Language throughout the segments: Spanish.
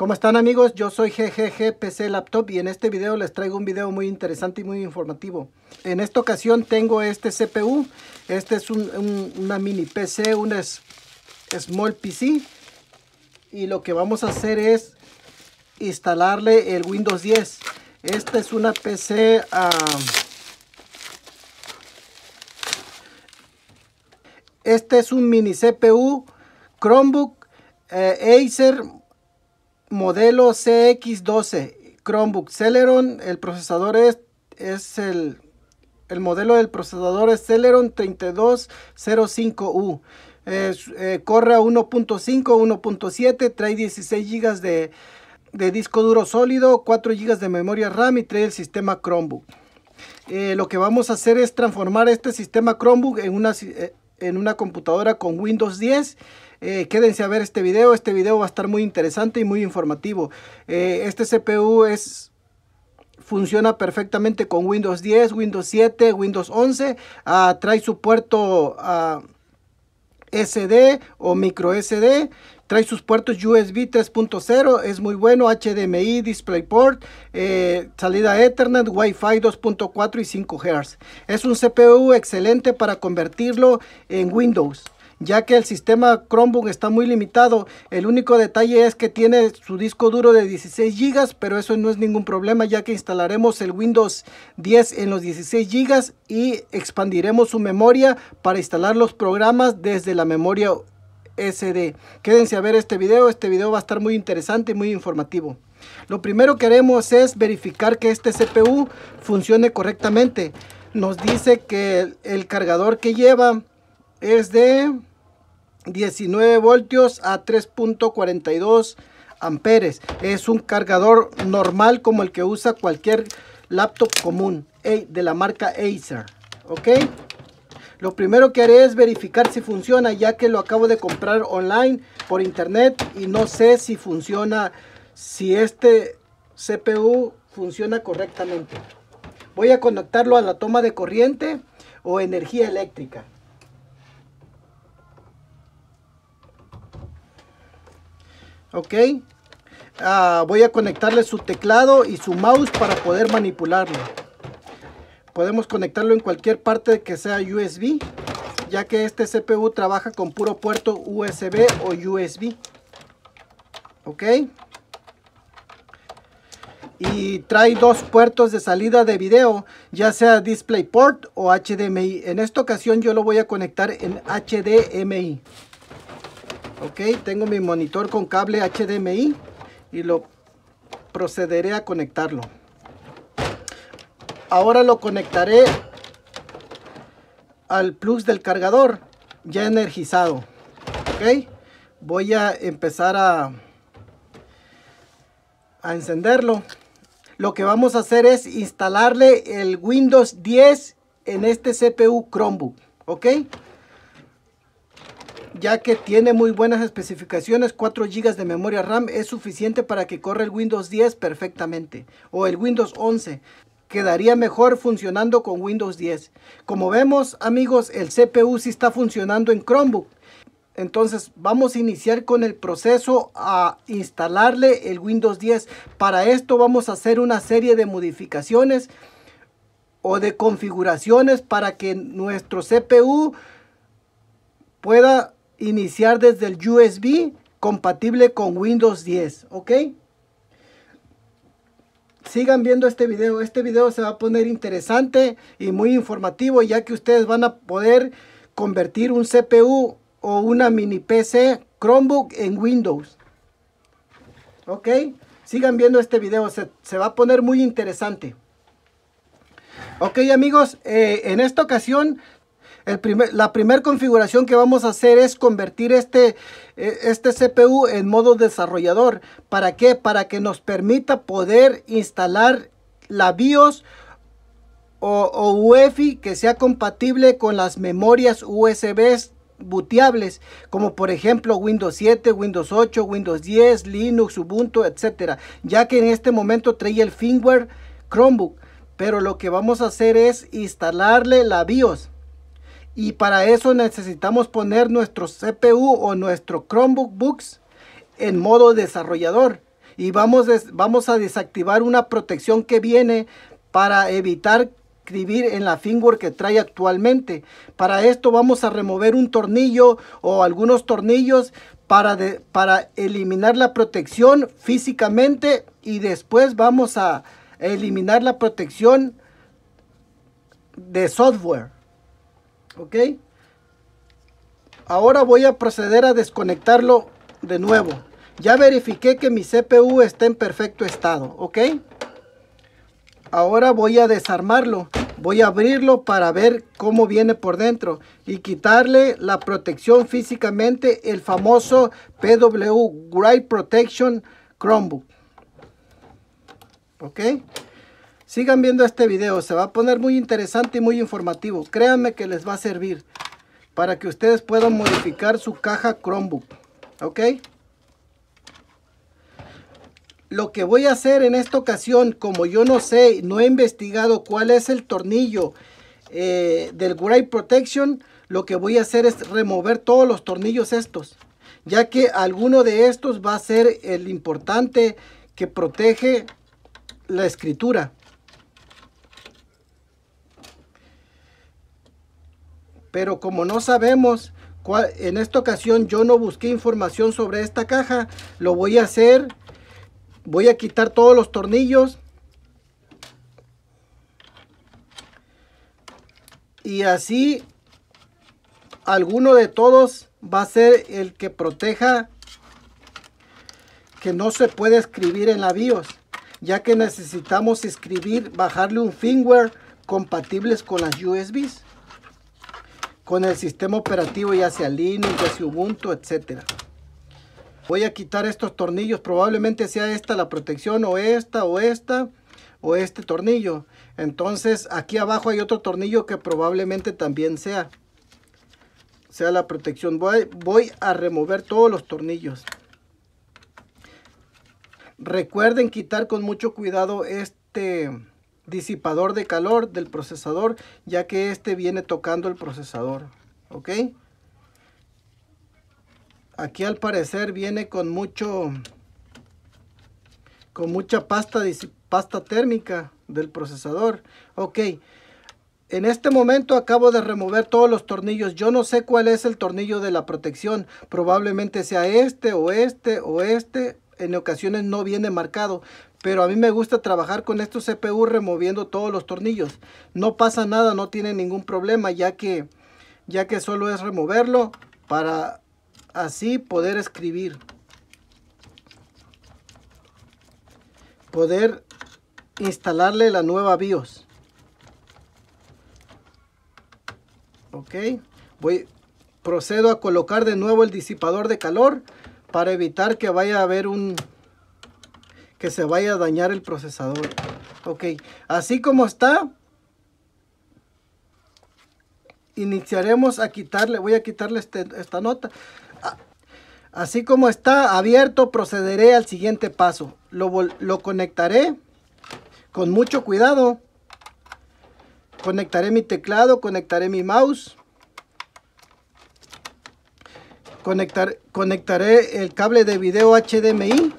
¿Cómo están amigos? Yo soy GGG PC Laptop y en este video les traigo un video muy interesante y muy informativo. En esta ocasión tengo este CPU, este es una mini PC, un Small PC y lo que vamos a hacer es instalarle el Windows 10. Esta es una PC... este es un mini CPU Chromebook eh, Acer modelo CX12 Chromebook Celeron. El procesador es, es el, el, modelo del procesador es Celeron 3205U. Eh, corre a 1.5, 1.7, trae 16 GB de, disco duro sólido, 4 GB de memoria RAM y trae el sistema Chromebook. Eh, lo que vamos a hacer es transformar este sistema Chromebook en una, eh, en una computadora con Windows 10 eh, quédense a ver este video, este video va a estar muy interesante y muy informativo. Eh, este CPU es funciona perfectamente con Windows 10, Windows 7, Windows 11. Ah, trae su puerto ah, SD o micro SD. Trae sus puertos USB 3.0, es muy bueno, HDMI, DisplayPort, eh, salida Ethernet, Wi-Fi 2.4 y 5 Hz Es un CPU excelente para convertirlo en Windows ya que el sistema Chromebook está muy limitado. El único detalle es que tiene su disco duro de 16 GB, pero eso no es ningún problema, ya que instalaremos el Windows 10 en los 16 GB y expandiremos su memoria para instalar los programas desde la memoria SD. Quédense a ver este video, este video va a estar muy interesante y muy informativo. Lo primero que haremos es verificar que este CPU funcione correctamente. Nos dice que el, el cargador que lleva es de 19 voltios a 3.42 amperes. Es un cargador normal como el que usa cualquier laptop común de la marca Acer. ¿Ok? Lo primero que haré es verificar si funciona ya que lo acabo de comprar online por internet y no sé si funciona, si este CPU funciona correctamente. Voy a conectarlo a la toma de corriente o energía eléctrica. ok ah, voy a conectarle su teclado y su mouse para poder manipularlo podemos conectarlo en cualquier parte que sea USB ya que este CPU trabaja con puro puerto USB o USB ok y trae dos puertos de salida de video, ya sea DisplayPort o HDMI. En esta ocasión yo lo voy a conectar en HDMI ok tengo mi monitor con cable HDMI y lo procederé a conectarlo ahora lo conectaré al plus del cargador ya energizado ok voy a empezar a a encenderlo lo que vamos a hacer es instalarle el Windows 10 en este CPU Chromebook ok ya que tiene muy buenas especificaciones, 4 GB de memoria RAM es suficiente para que corra el Windows 10 perfectamente o el Windows 11 quedaría mejor funcionando con Windows 10. Como vemos amigos, el CPU sí está funcionando en Chromebook. Entonces vamos a iniciar con el proceso a instalarle el Windows 10. Para esto vamos a hacer una serie de modificaciones o de configuraciones para que nuestro CPU pueda iniciar desde el USB compatible con Windows 10, ¿ok? Sigan viendo este video, este video se va a poner interesante y muy informativo ya que ustedes van a poder convertir un CPU o una mini PC Chromebook en Windows. ¿Ok? Sigan viendo este video, se, va a poner muy interesante. Ok amigos, eh, en esta ocasión la primera configuración que vamos a hacer es convertir este, eh, este CPU en modo desarrollador. ¿Para qué? Para que nos permita poder instalar la BIOS o, UEFI que sea compatible con las memorias USB booteables, como por ejemplo Windows 7, Windows 8, Windows 10, Linux, Ubuntu, etcétera, ya que en este momento trae el firmware Chromebook, pero lo que vamos a hacer es instalarle la BIOS y para eso necesitamos poner nuestro CPU o nuestro Chromebook Books en modo desarrollador y vamos, vamos a desactivar una protección que viene para evitar escribir en la firmware que trae actualmente. Para esto vamos a remover un tornillo o algunos tornillos para, para eliminar la protección físicamente y después vamos a eliminar la protección de software. ¿ok? Ahora voy a proceder a desconectarlo de nuevo. Ya verifiqué que mi CPU está en perfecto estado, ¿ok? Ahora voy a desarmarlo. Voy a abrirlo para ver cómo viene por dentro y quitarle la protección físicamente, el famoso PW Write Protection Chromebook. ¿Ok? Sigan viendo este video, se va a poner muy interesante y muy informativo. Créanme que les va a servir para que ustedes puedan modificar su caja Chromebook. ¿Ok? Lo que voy a hacer en esta ocasión, como yo no sé, no he investigado cuál es el tornillo eh, del Gray Protection, lo que voy a hacer es remover todos los tornillos estos. Ya que alguno de estos va a ser el importante que protege la escritura. Pero como no sabemos, cuál, en esta ocasión yo no busqué información sobre esta caja. Lo voy a hacer. Voy a quitar todos los tornillos. Y así, alguno de todos va a ser el que proteja que no se puede escribir en la BIOS, ya que necesitamos escribir, bajarle un firmware compatibles con las USBs con el sistema operativo ya sea Linux, ya sea Ubuntu, etc. Voy a quitar estos tornillos, probablemente sea esta la protección o esta o esta o este tornillo. Entonces aquí abajo hay otro tornillo que probablemente también sea, sea la protección. Voy, voy a remover todos los tornillos. Recuerden quitar con mucho cuidado este disipador de calor del procesador, ya que este viene tocando el procesador. ¿Ok? Aquí al parecer viene con mucho, con mucha pasta, pasta térmica del procesador. Ok, en este momento acabo de remover todos los tornillos. Yo no sé cuál es el tornillo de la protección. Probablemente sea este o este o este. En ocasiones no viene marcado. Pero a mí me gusta trabajar con estos CPU removiendo todos los tornillos. No pasa nada, no tiene ningún problema ya que, ya que solo es removerlo para así poder escribir. Poder instalarle la nueva BIOS. Ok, voy, procedo a colocar de nuevo el disipador de calor para evitar que vaya a haber un, que se vaya a dañar el procesador. Ok, así como está, iniciaremos a quitarle, voy a quitarle este, esta nota. Ah, así como está abierto, procederé al siguiente paso. Lo, conectaré con mucho cuidado. Conectaré mi teclado, conectaré mi mouse. Conectar, conectaré el cable de video HDMI.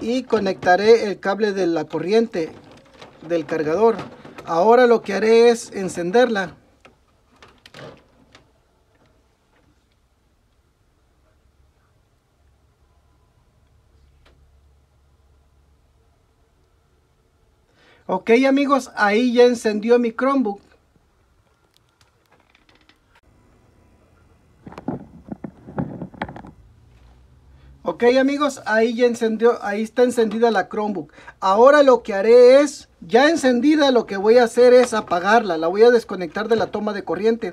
y conectaré el cable de la corriente del cargador. Ahora lo que haré es encenderla. Ok amigos, ahí ya encendió mi Chromebook. Ok amigos, ahí ya encendió, ahí está encendida la Chromebook. Ahora lo que haré es, ya encendida lo que voy a hacer es apagarla. La voy a desconectar de la toma de corriente.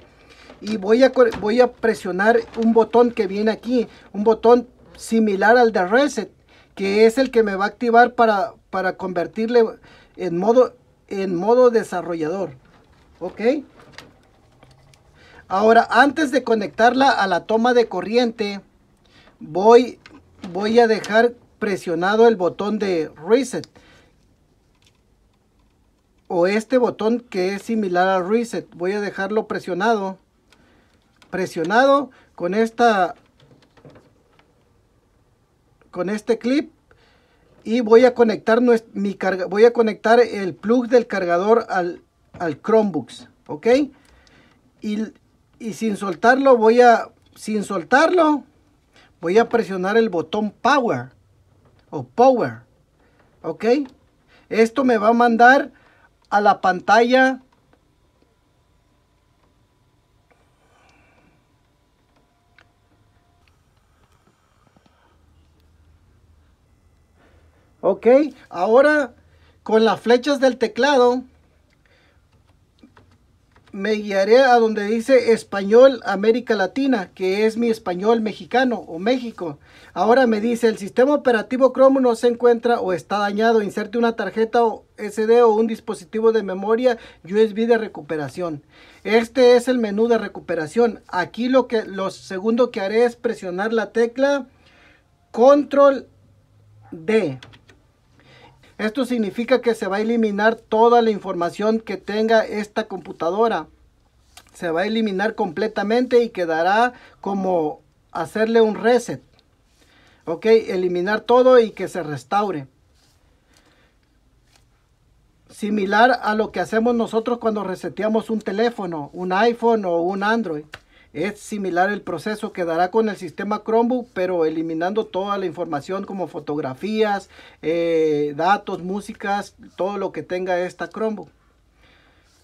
Y voy a, voy a presionar un botón que viene aquí. Un botón similar al de Reset. Que es el que me va a activar para, para convertirle en modo, en modo desarrollador. Ok. Ahora, antes de conectarla a la toma de corriente, voy voy a dejar presionado el botón de reset o este botón que es similar al reset voy a dejarlo presionado presionado con esta con este clip y voy a conectar mi carga voy a conectar el plug del cargador al, Chromebooks ok y, y sin soltarlo voy a sin soltarlo voy a presionar el botón Power o Power. ¿Ok? Esto me va a mandar a la pantalla Ok, ahora con las flechas del teclado me guiaré a donde dice español América Latina, que es mi español mexicano o México. Ahora me dice, el sistema operativo Chrome no se encuentra o está dañado. Inserte una tarjeta SD o un dispositivo de memoria USB de recuperación. Este es el menú de recuperación. Aquí lo que lo segundo que haré es presionar la tecla Control D. Esto significa que se va a eliminar toda la información que tenga esta computadora. Se va a eliminar completamente y quedará como hacerle un reset. Ok, eliminar todo y que se restaure. Similar a lo que hacemos nosotros cuando reseteamos un teléfono, un iPhone o un Android. Es similar el proceso que dará con el sistema Chromebook, pero eliminando toda la información como fotografías, eh, datos, músicas, todo lo que tenga esta Chromebook.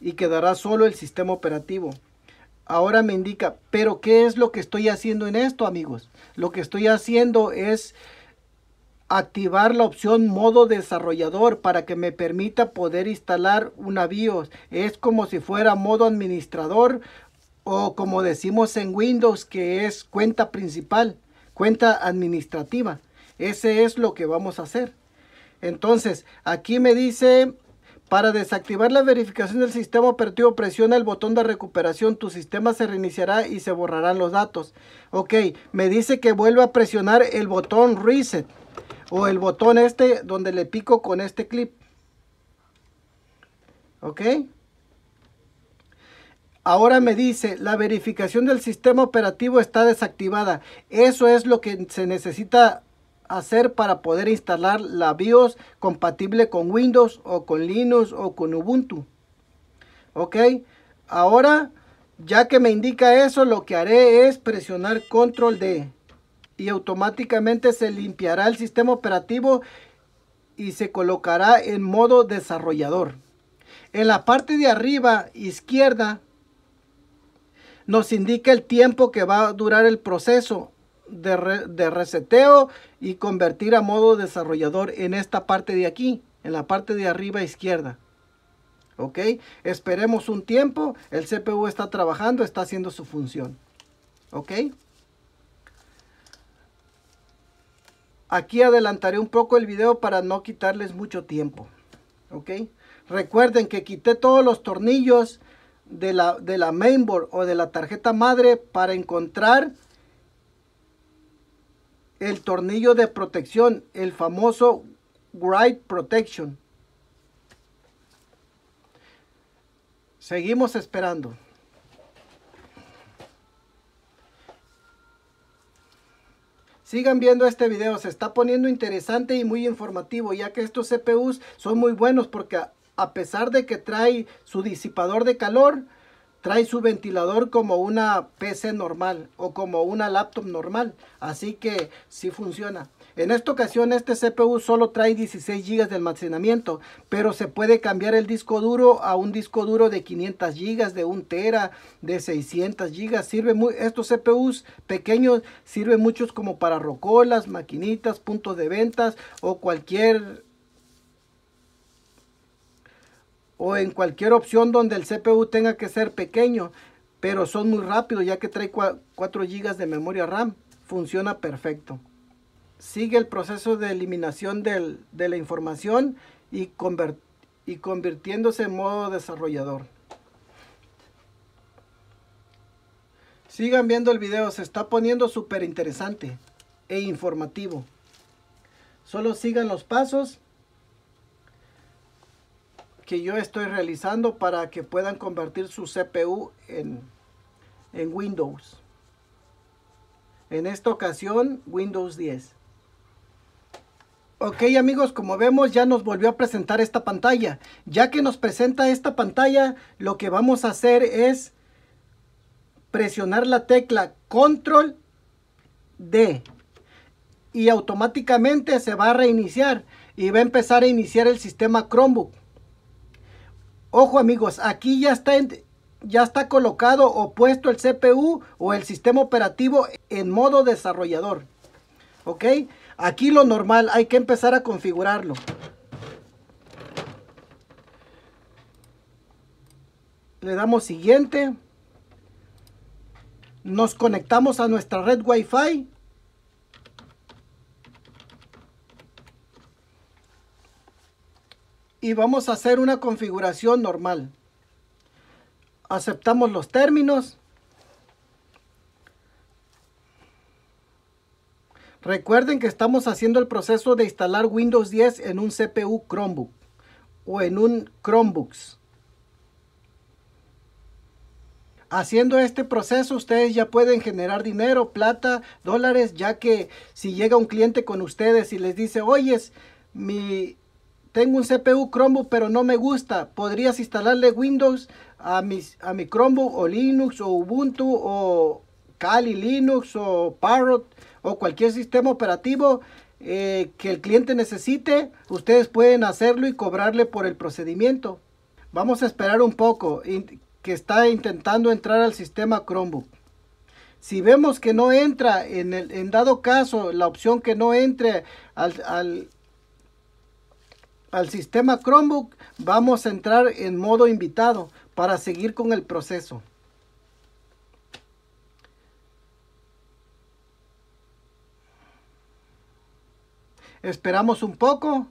Y quedará solo el sistema operativo. Ahora me indica, pero ¿qué es lo que estoy haciendo en esto, amigos? Lo que estoy haciendo es activar la opción modo desarrollador para que me permita poder instalar una BIOS. Es como si fuera modo administrador o como decimos en Windows que es cuenta principal, cuenta administrativa. Ese es lo que vamos a hacer. Entonces, aquí me dice, para desactivar la verificación del sistema operativo, presiona el botón de recuperación. Tu sistema se reiniciará y se borrarán los datos. Ok, me dice que vuelva a presionar el botón Reset o el botón este donde le pico con este clip. Ok. Ahora me dice, la verificación del sistema operativo está desactivada. Eso es lo que se necesita hacer para poder instalar la BIOS compatible con Windows o con Linux o con Ubuntu. Ok, ahora ya que me indica eso, lo que haré es presionar control D y automáticamente se limpiará el sistema operativo y se colocará en modo desarrollador. En la parte de arriba izquierda nos indica el tiempo que va a durar el proceso de, reseteo y convertir a modo desarrollador en esta parte de aquí, en la parte de arriba izquierda. Ok, esperemos un tiempo, el CPU está trabajando, está haciendo su función. Ok. Aquí adelantaré un poco el video para no quitarles mucho tiempo. Ok. Recuerden que quité todos los tornillos de la, de la mainboard o de la tarjeta madre para encontrar el tornillo de protección, el famoso Write Protection. Seguimos esperando. Sigan viendo este video, se está poniendo interesante y muy informativo, ya que estos CPUs son muy buenos porque a pesar de que trae su disipador de calor, trae su ventilador como una PC normal o como una laptop normal. Así que sí funciona. En esta ocasión este CPU solo trae 16 GB de almacenamiento, pero se puede cambiar el disco duro a un disco duro de 500 GB, de 1 tera, de 600 GB. Sirve muy, estos CPUs pequeños sirven muchos como para rocolas, maquinitas, puntos de ventas o cualquier o en cualquier opción donde el CPU tenga que ser pequeño, pero son muy rápidos ya que trae 4 GB de memoria RAM, funciona perfecto. Sigue el proceso de eliminación de la información y, y convirtiéndose en modo desarrollador. Sigan viendo el video, se está poniendo súper interesante e informativo. Solo sigan los pasos que yo estoy realizando para que puedan convertir su CPU en, en Windows. En esta ocasión, Windows 10. Ok amigos, como vemos ya nos volvió a presentar esta pantalla. Ya que nos presenta esta pantalla, lo que vamos a hacer es presionar la tecla Control D. Y automáticamente se va a reiniciar y va a empezar a iniciar el sistema Chromebook. Ojo amigos, aquí ya está, ya está colocado o puesto el CPU o el sistema operativo en modo desarrollador. ¿Ok? Aquí lo normal, hay que empezar a configurarlo. Le damos siguiente. Nos conectamos a nuestra red Wi-Fi. y vamos a hacer una configuración normal. Aceptamos los términos. Recuerden que estamos haciendo el proceso de instalar Windows 10 en un CPU Chromebook o en un Chromebooks. Haciendo este proceso ustedes ya pueden generar dinero, plata, dólares, ya que si llega un cliente con ustedes y les dice, es mi tengo un CPU Chromebook pero no me gusta. ¿Podrías instalarle Windows a, a mi Chromebook o Linux o Ubuntu o Kali Linux o Parrot o cualquier sistema operativo eh, que el cliente necesite? Ustedes pueden hacerlo y cobrarle por el procedimiento. Vamos a esperar un poco que está intentando entrar al sistema Chromebook. Si vemos que no entra, en, el, en dado caso, la opción que no entre al, al sistema Chromebook vamos a entrar en modo invitado para seguir con el proceso. Esperamos un poco.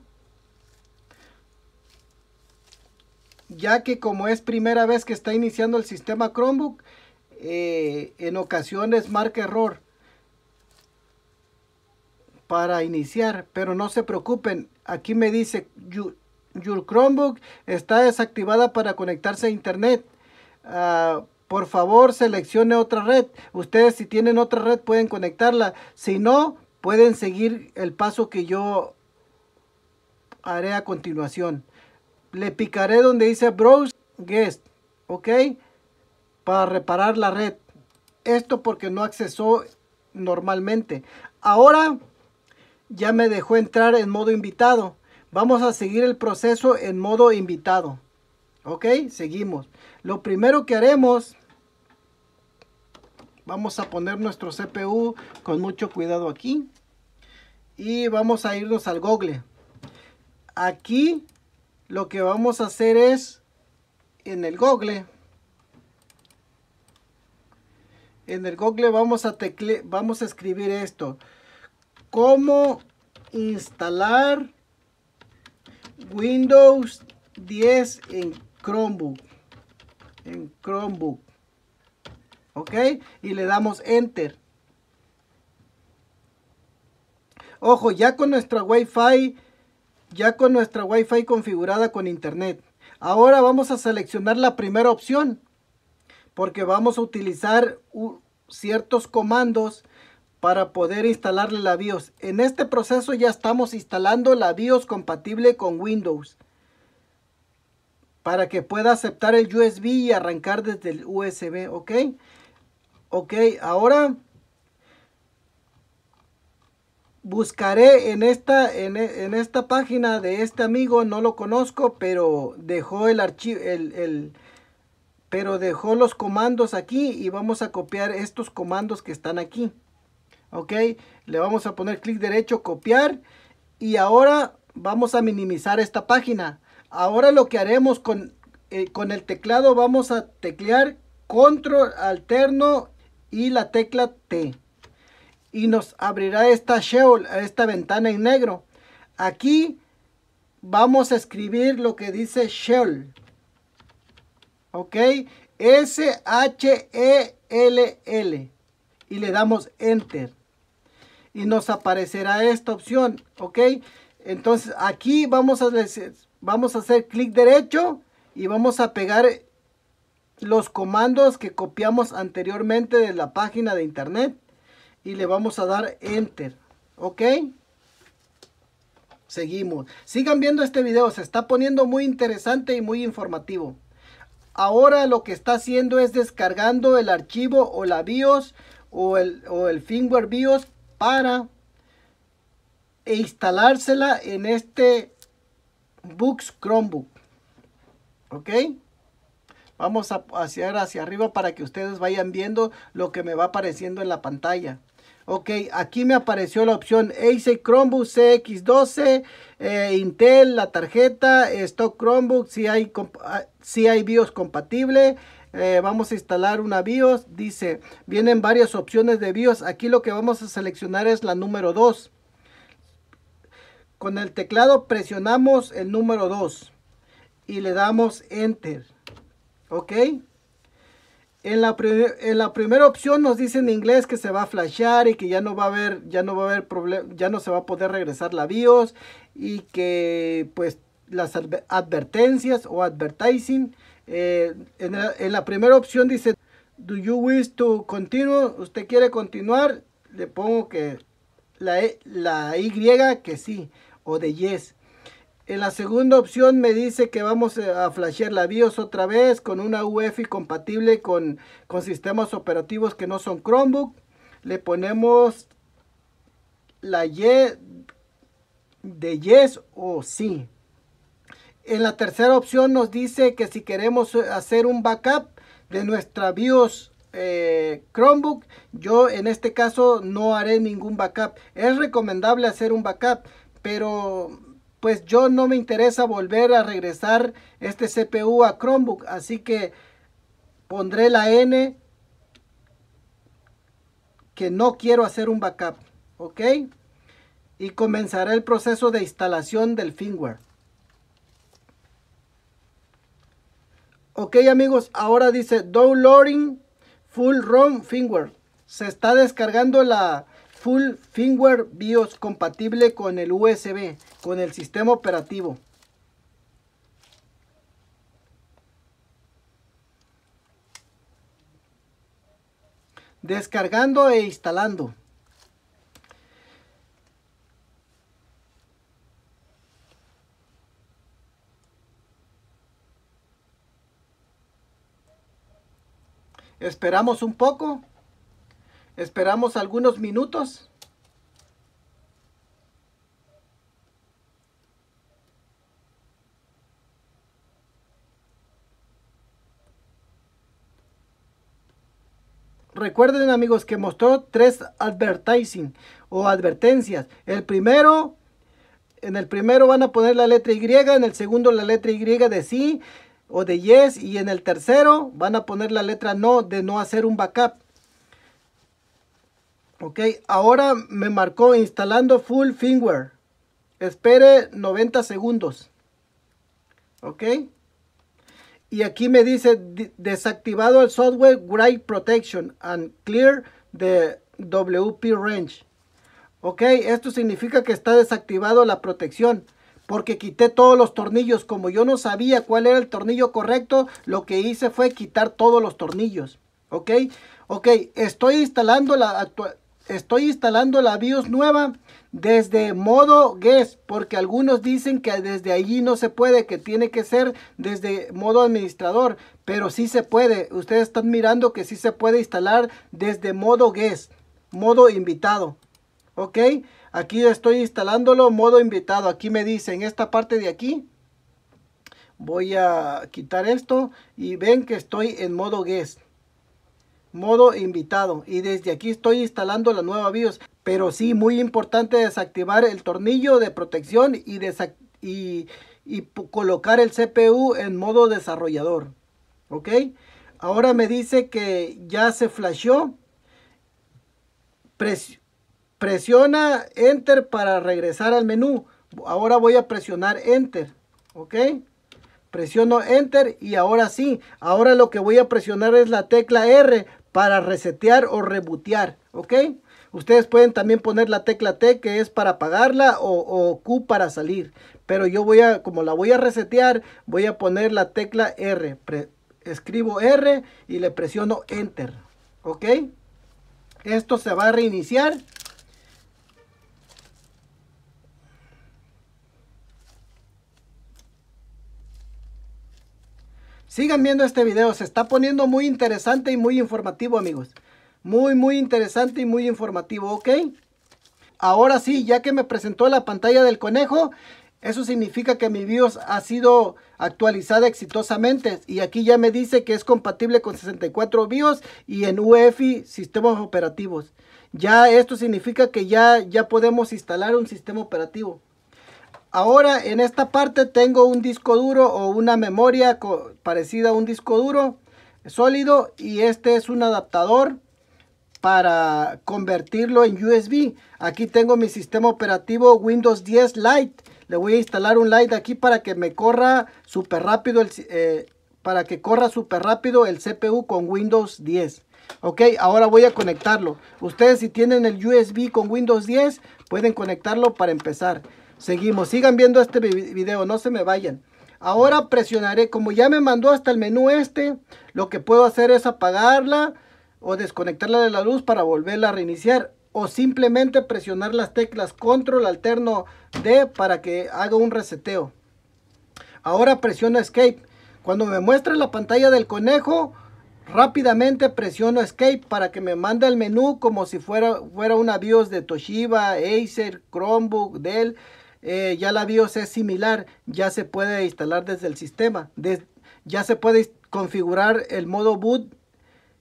Ya que como es primera vez que está iniciando el sistema Chromebook, eh, en ocasiones marca error para iniciar, pero no se preocupen. Aquí me dice, your Chromebook está desactivada para conectarse a Internet. Ah, por favor, seleccione otra red. Ustedes si tienen otra red pueden conectarla. Si no, pueden seguir el paso que yo haré a continuación. Le picaré donde dice Browse Guest, ¿ok? Para reparar la red. Esto porque no accesó normalmente. Ahora ya me dejó entrar en modo invitado. Vamos a seguir el proceso en modo invitado. ¿Ok? Seguimos. Lo primero que haremos, vamos a poner nuestro CPU con mucho cuidado aquí. Y vamos a irnos al Google. Aquí lo que vamos a hacer es, en el Google, en el Google vamos a, tecle vamos a escribir esto cómo instalar Windows 10 en Chromebook. En Chromebook. ¿Ok? Y le damos Enter. Ojo, ya con nuestra Wi-Fi, ya con nuestra Wi-Fi configurada con Internet. Ahora vamos a seleccionar la primera opción. Porque vamos a utilizar ciertos comandos para poder instalarle la BIOS. En este proceso ya estamos instalando la BIOS compatible con Windows para que pueda aceptar el USB y arrancar desde el USB, ¿ok? Ok, ahora buscaré en esta, en, esta página de este amigo, no lo conozco, pero dejó el archivo, el, pero dejó los comandos aquí y vamos a copiar estos comandos que están aquí ok le vamos a poner clic derecho copiar y ahora vamos a minimizar esta página ahora lo que haremos con, eh, el teclado vamos a teclear control alterno y la tecla T y nos abrirá esta shell, esta ventana en negro aquí vamos a escribir lo que dice shell ok S H E L L y le damos enter y nos aparecerá esta opción, ¿ok? Entonces aquí vamos a, vamos a hacer clic derecho y vamos a pegar los comandos que copiamos anteriormente de la página de internet y le vamos a dar enter, ¿ok? Seguimos. Sigan viendo este video, se está poniendo muy interesante y muy informativo. Ahora lo que está haciendo es descargando el archivo o la BIOS o el, o el firmware BIOS para e instalársela en este Books Chromebook. ¿Ok? Vamos a hacer hacia arriba para que ustedes vayan viendo lo que me va apareciendo en la pantalla. Ok, aquí me apareció la opción Acer Chromebook CX12, eh, Intel, la tarjeta, Stock Chromebook, si hay, si hay BIOS compatible, eh, vamos a instalar una BIOS. Dice, vienen varias opciones de BIOS. Aquí lo que vamos a seleccionar es la número 2. Con el teclado presionamos el número 2 y le damos Enter. ¿Ok? En la, primera opción nos dice en inglés que se va a flashear y que ya no va a haber, ya no va a haber problema, ya no se va a poder regresar la BIOS y que pues las advertencias o advertising eh, en, la, primera opción dice, do you wish to continue? ¿Usted quiere continuar? Le pongo que la, Y e, que sí, o de yes. En la segunda opción me dice que vamos a flashear la BIOS otra vez con una UEFI compatible con, con sistemas operativos que no son Chromebook. Le ponemos la Y de yes o sí. En la tercera opción nos dice que si queremos eh, hacer un backup de nuestra BIOS eh, Chromebook, yo en este caso no haré ningún backup. Es recomendable hacer un backup, pero pues yo no me interesa volver a regresar este CPU a Chromebook, así que pondré la N que no quiero hacer un backup, ¿ok? Y comenzaré el proceso de instalación del firmware. Ok amigos, ahora dice downloading full ROM firmware. Se está descargando la full firmware BIOS compatible con el USB, con el sistema operativo. Descargando e instalando. Esperamos un poco. Esperamos algunos minutos. Recuerden amigos que mostró tres advertising o advertencias. El primero, en el primero van a poner la letra Y, en el segundo la letra Y de sí, o de yes y en el tercero van a poner la letra no de no hacer un backup. Ok, ahora me marcó instalando full firmware. Espere 90 segundos. Ok. Y aquí me dice desactivado el software great Protection and Clear the WP Range. Ok, esto significa que está desactivado la protección porque quité todos los tornillos. Como yo no sabía cuál era el tornillo correcto, lo que hice fue quitar todos los tornillos. ¿Ok? Ok, estoy instalando la Estoy instalando la BIOS nueva desde modo guest porque algunos dicen que desde allí no se puede, que tiene que ser desde modo administrador, pero sí se puede. Ustedes están mirando que sí se puede instalar desde modo guest, modo invitado. ¿Ok? Aquí estoy instalándolo modo invitado. Aquí me dice en esta parte de aquí. Voy a quitar esto y ven que estoy en modo guest. Modo invitado. Y desde aquí estoy instalando la nueva BIOS. Pero sí, muy importante desactivar el tornillo de protección y, colocar el CPU en modo desarrollador. ¿Ok? Ahora me dice que ya se flasheó. Precio Presiona Enter para regresar al menú. Ahora voy a presionar Enter. ¿Ok? Presiono Enter y ahora sí. Ahora lo que voy a presionar es la tecla R para resetear o rebootear, ¿Ok? Ustedes pueden también poner la tecla T que es para apagarla o, Q para salir. Pero yo voy a, como la voy a resetear, voy a poner la tecla R. escribo R y le presiono Enter. ¿Ok? Esto se va a reiniciar. Sigan viendo este video, se está poniendo muy interesante y muy informativo amigos. Muy, muy interesante y muy informativo, ¿ok? Ahora sí, ya que me presentó la pantalla del conejo, eso significa que mi BIOS ha sido actualizada exitosamente y aquí ya me dice que es compatible con 64 BIOS y en UEFI sistemas operativos. Ya esto significa que ya, ya podemos instalar un sistema operativo. Ahora en esta parte tengo un disco duro o una memoria parecida a un disco duro sólido y este es un adaptador para convertirlo en USB. Aquí tengo mi sistema operativo Windows 10 Lite. Le voy a instalar un Lite aquí para que me corra súper rápido el, eh, para que corra súper rápido el CPU con Windows 10. Ok, ahora voy a conectarlo. Ustedes si tienen el USB con Windows 10 pueden conectarlo para empezar. Seguimos, sigan viendo este video, no se me vayan. Ahora presionaré, como ya me mandó hasta el menú este, lo que puedo hacer es apagarla o desconectarla de la luz para volverla a reiniciar o simplemente presionar las teclas control alterno D para que haga un reseteo. Ahora presiono escape. Cuando me muestra la pantalla del conejo, rápidamente presiono escape para que me mande el menú como si fuera, fuera una BIOS de Toshiba, Acer, Chromebook, Dell, eh, ya la BIOS es similar, ya se puede instalar desde el sistema, ya se puede configurar el modo boot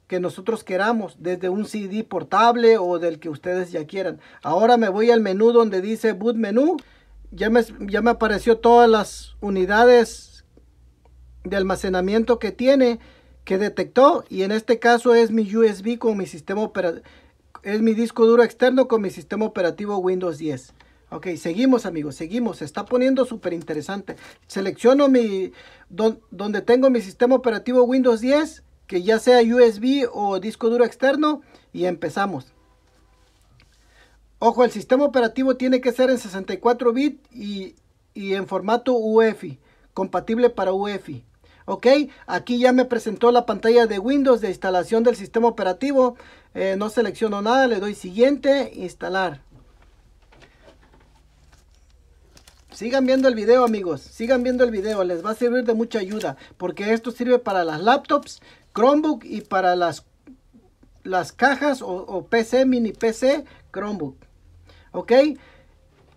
que nosotros queramos, desde un CD portable o del que ustedes ya quieran. Ahora me voy al menú donde dice boot menú, ya me, ya me apareció todas las unidades de almacenamiento que tiene, que detectó, y en este caso es mi USB con mi sistema operativo es mi disco duro externo con mi sistema operativo Windows 10. Ok, seguimos amigos, seguimos. Se está poniendo súper interesante. Selecciono mi, donde tengo mi sistema operativo Windows 10, que ya sea USB o disco duro externo, y empezamos. Ojo, el sistema operativo tiene que ser en 64 bit y, en formato UEFI, compatible para UEFI. Ok, aquí ya me presentó la pantalla de Windows de instalación del sistema operativo. Eh, no selecciono nada, le doy siguiente, instalar. Sigan viendo el video amigos, sigan viendo el video, les va a servir de mucha ayuda porque esto sirve para las laptops, Chromebook y para las, las cajas o, o PC, mini PC, Chromebook. ¿Ok?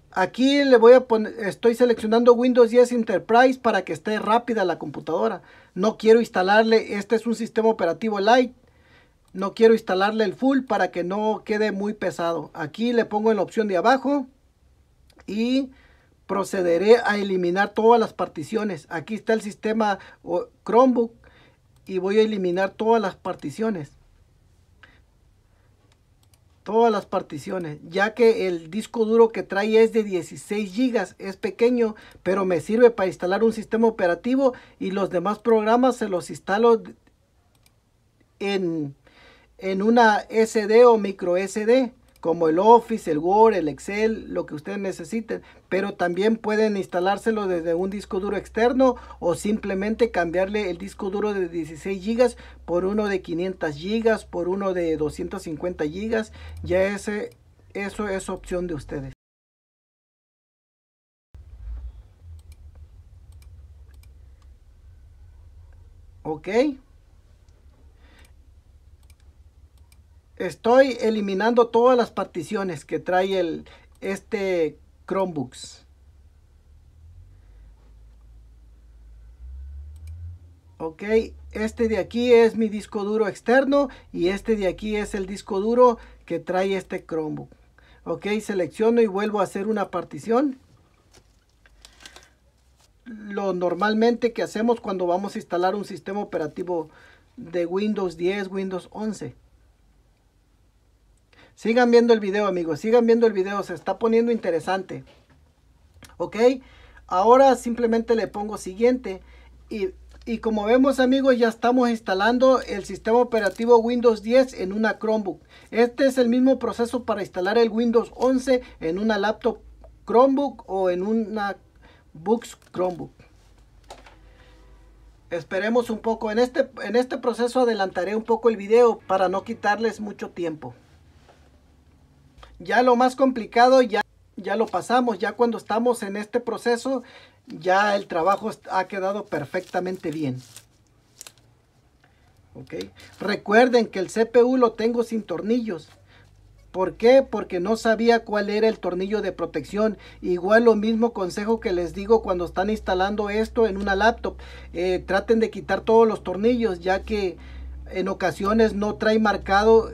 Aquí le voy a poner, estoy seleccionando Windows 10 Enterprise para que esté rápida la computadora. No quiero instalarle, este es un sistema operativo light. No quiero instalarle el full para que no quede muy pesado. Aquí le pongo en la opción de abajo y procederé a eliminar todas las particiones. Aquí está el sistema Chromebook y voy a eliminar todas las particiones. Todas las particiones, ya que el disco duro que trae es de 16 GB, es pequeño, pero me sirve para instalar un sistema operativo y los demás programas se los instalo en, en una SD o micro SD como el Office, el Word, el Excel, lo que ustedes necesiten. Pero también pueden instalárselo desde un disco duro externo o simplemente cambiarle el disco duro de 16 GB por uno de 500 GB, por uno de 250 GB. Ya ese, eso es opción de ustedes. Ok. estoy eliminando todas las particiones que trae este Chromebooks. Ok, este de aquí es mi disco duro externo y este de aquí es el disco duro que trae este Chromebook. Ok, selecciono y vuelvo a hacer una partición. Lo normalmente que hacemos cuando vamos a instalar un sistema operativo de Windows 10, Windows 11. Sigan viendo el video, amigos. Sigan viendo el video. Se está poniendo interesante. ¿Ok? Ahora simplemente le pongo siguiente. Y, como vemos, amigos, ya estamos instalando el sistema operativo Windows 10 en una Chromebook. Este es el mismo proceso para instalar el Windows 11 en una laptop Chromebook o en una Books Chromebook. Esperemos un poco. En este, en este proceso adelantaré un poco el video para no quitarles mucho tiempo. Ya lo más complicado ya, ya lo pasamos, ya cuando estamos en este proceso ya el trabajo ha quedado perfectamente bien. Okay. Recuerden que el CPU lo tengo sin tornillos. ¿Por qué? Porque no sabía cuál era el tornillo de protección. Igual lo mismo consejo que les digo cuando están instalando esto en una laptop. Eh, traten de quitar todos los tornillos ya que en ocasiones no trae marcado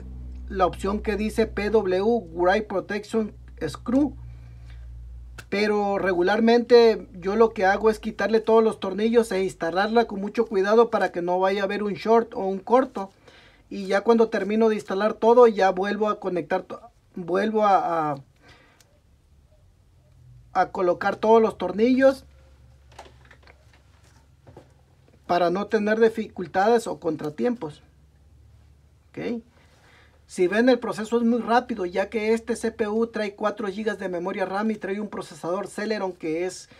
la opción que dice PW Write Protection Screw. Pero regularmente yo lo que hago es quitarle todos los tornillos e instalarla con mucho cuidado para que no vaya a haber un short o un corto. Y ya cuando termino de instalar todo ya vuelvo a conectar, vuelvo a, a, colocar todos los tornillos para no tener dificultades o contratiempos. ¿ok? Si ven el proceso es muy rápido ya que este CPU trae 4 GB de memoria RAM y trae un procesador Celeron que es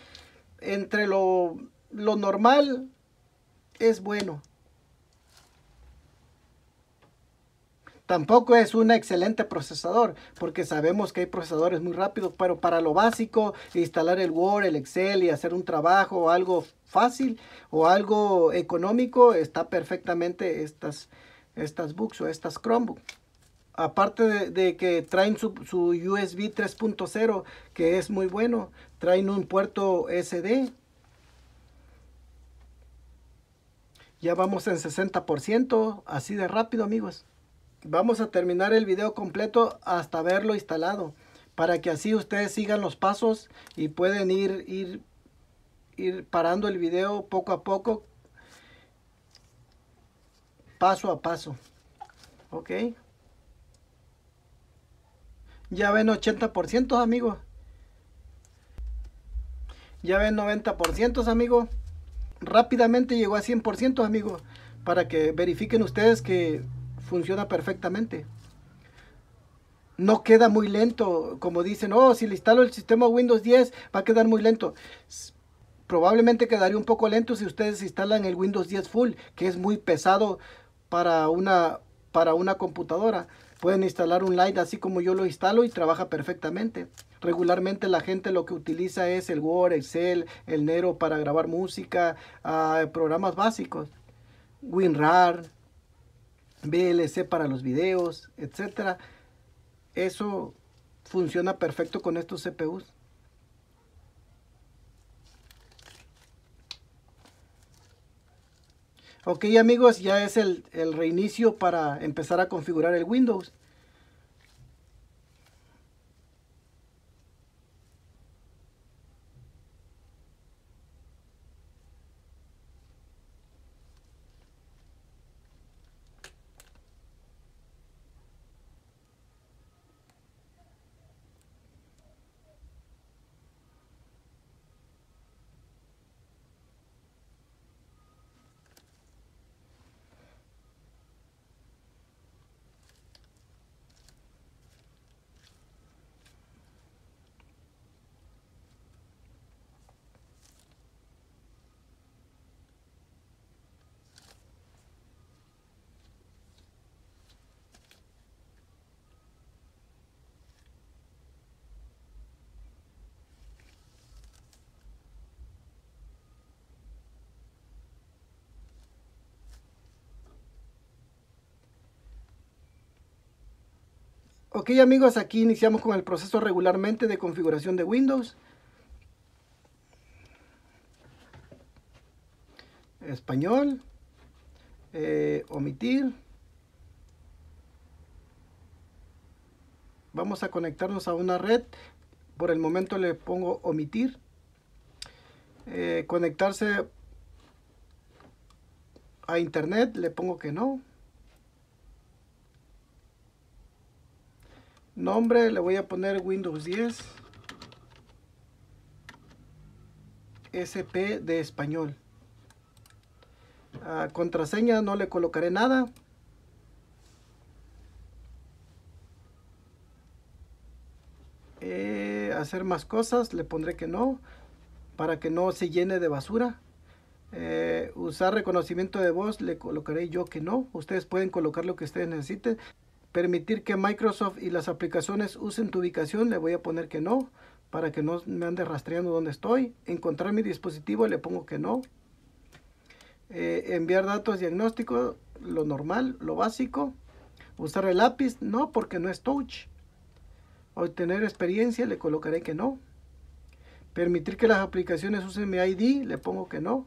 entre lo, normal es bueno. Tampoco es un excelente procesador, porque sabemos que hay procesadores muy rápidos, pero para lo básico, instalar el Word, el Excel y hacer un trabajo algo fácil o algo económico, está perfectamente estas, estas books o estas Chromebooks aparte de, que traen su, USB 3.0, que es muy bueno, traen un puerto SD. Ya vamos en 60%, así de rápido amigos. Vamos a terminar el video completo hasta verlo instalado, para que así ustedes sigan los pasos y pueden ir, ir, ir parando el video poco a poco, paso a paso. ok ya ven 80%, amigos Ya ven 90%, amigo. Rápidamente llegó a 100%, amigo. Para que verifiquen ustedes que funciona perfectamente. No queda muy lento, como dicen, oh, si le instalo el sistema Windows 10 va a quedar muy lento probablemente quedaría un poco lento si ustedes instalan el Windows 10 Full, que es muy pesado para una, para una computadora. Pueden instalar un Lite así como yo lo instalo y trabaja perfectamente. Regularmente la gente lo que utiliza es el Word, Excel, el Nero para grabar música, ah, programas básicos, WinRAR, VLC para los videos, etc. Eso funciona perfecto con estos CPUs. Ok amigos, ya es el, reinicio para empezar a configurar el Windows. Ok amigos, aquí iniciamos con el proceso regularmente de configuración de Windows. Español. Eh, omitir. Vamos a conectarnos a una red. Por el momento le pongo omitir. Eh, conectarse a internet, le pongo que no. Nombre le voy a poner Windows 10. SP de español. contraseña no le colocaré nada. Eh, hacer más cosas le pondré que no para que no se llene de basura. Eh, usar reconocimiento de voz le colocaré yo que no. Ustedes pueden colocar lo que ustedes necesiten permitir que Microsoft y las aplicaciones usen tu ubicación, le voy a poner que no, para que no me ande rastreando dónde estoy. Encontrar mi dispositivo, le pongo que no. Eh, enviar datos diagnósticos, lo normal, lo básico. Usar el lápiz, no, porque no es touch. Obtener experiencia, le colocaré que no. Permitir que las aplicaciones usen mi ID, le pongo que no.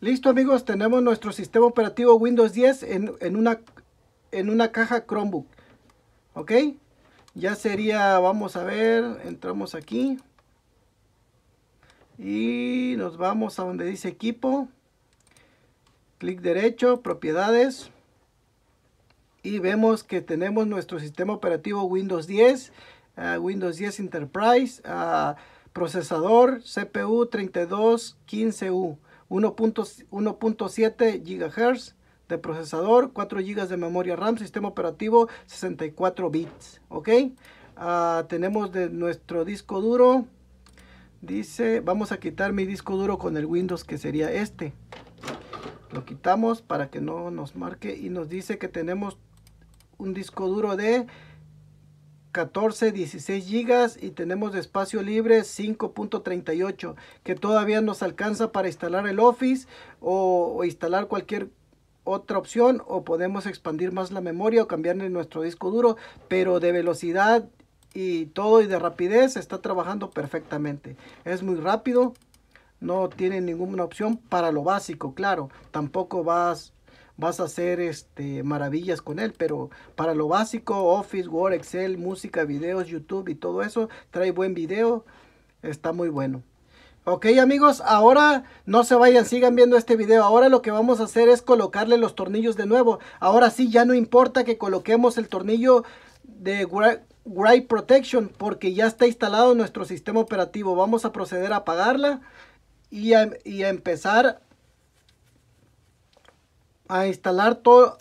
Listo amigos, tenemos nuestro sistema operativo Windows 10 en, una, en una caja Chromebook. ¿Ok? Ya sería, vamos a ver, entramos aquí. Y nos vamos a donde dice equipo. Clic derecho, propiedades. Y vemos que tenemos nuestro sistema operativo Windows 10. Ah, Windows 10 Enterprise. Ah, procesador CPU 3215U. 1.7 GHz de procesador, 4 GB de memoria RAM, sistema operativo 64 bits. Ok, ah, tenemos de nuestro disco duro. Dice, vamos a quitar mi disco duro con el Windows que sería este. Lo quitamos para que no nos marque y nos dice que tenemos un disco duro de 14, 16 gigas y tenemos espacio libre 5.38 que todavía nos alcanza para instalar el Office o, o, instalar cualquier otra opción o podemos expandir más la memoria o cambiarle nuestro disco duro, pero de velocidad y todo y de rapidez está trabajando perfectamente. Es muy rápido, no tiene ninguna opción para lo básico, claro. Tampoco vas vas a hacer este, maravillas con él, pero para lo básico, Office, Word, Excel, música, videos, YouTube y todo eso, trae buen video, está muy bueno. Ok amigos, ahora no se vayan, sigan viendo este video. Ahora lo que vamos a hacer es colocarle los tornillos de nuevo. Ahora sí, ya no importa que coloquemos el tornillo de Gripe Protection porque ya está instalado nuestro sistema operativo. Vamos a proceder a apagarla y y a empezar a instalar todo,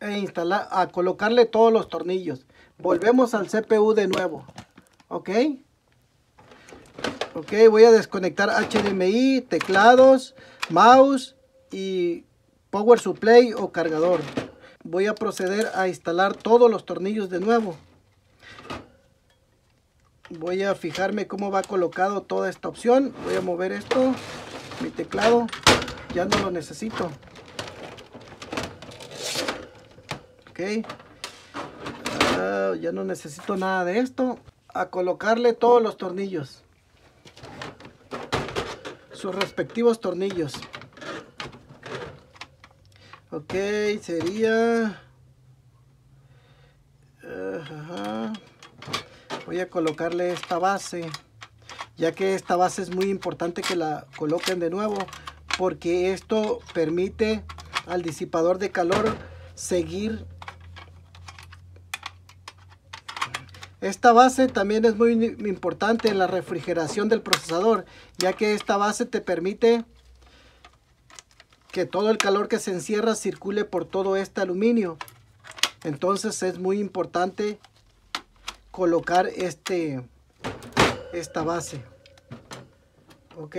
e instalar, a colocarle todos los tornillos. Volvemos al CPU de nuevo. Ok. Ok, voy a desconectar HDMI, teclados, mouse y power supply o cargador. Voy a proceder a instalar todos los tornillos de nuevo. Voy a fijarme cómo va colocado toda esta opción. Voy a mover esto, mi teclado. Ya no lo necesito. Ah, ya no necesito nada de esto a colocarle todos los tornillos sus respectivos tornillos ok sería voy a colocarle esta base ya que esta base es muy importante que la coloquen de nuevo porque esto permite al disipador de calor seguir Esta base también es muy importante en la refrigeración del procesador, ya que esta base te permite que todo el calor que se encierra circule por todo este aluminio. Entonces es muy importante colocar este, esta base. ¿Ok?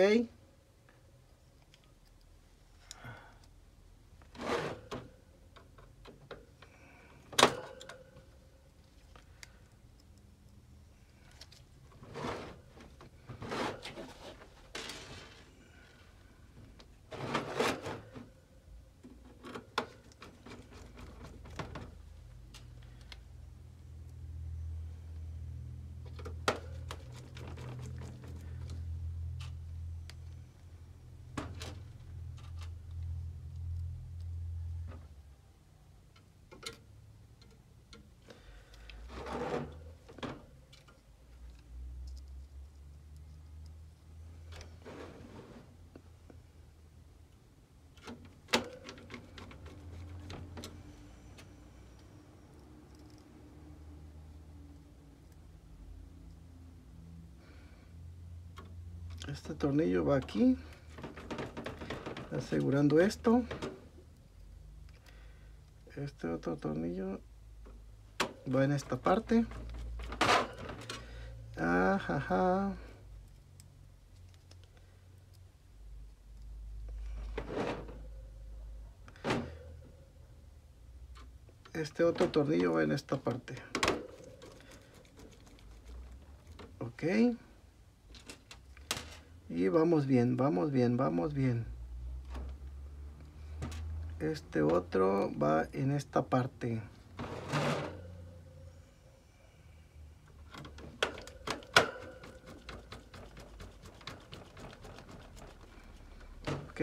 este tornillo va aquí asegurando esto este otro tornillo va en esta parte Ajá. este otro tornillo va en esta parte ok y vamos bien, vamos bien, vamos bien. Este otro va en esta parte. Ok.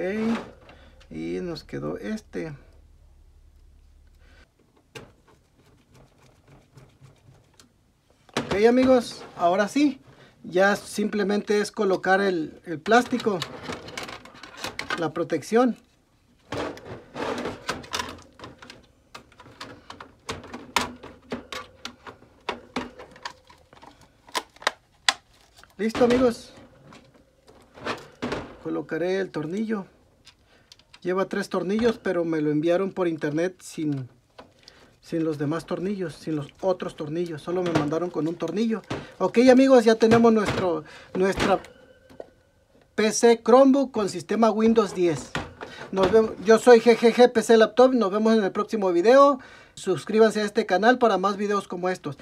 Y nos quedó este. Ok amigos, ahora sí ya simplemente es colocar el, el plástico, la protección. Listo amigos, colocaré el tornillo. Lleva tres tornillos, pero me lo enviaron por internet sin, sin los demás tornillos, sin los otros tornillos. Solo me mandaron con un tornillo. Ok, amigos, ya tenemos nuestro, nuestra PC Chromebook con sistema Windows 10. Nos Yo soy GGG PC Laptop. Nos vemos en el próximo video. Suscríbanse a este canal para más videos como estos.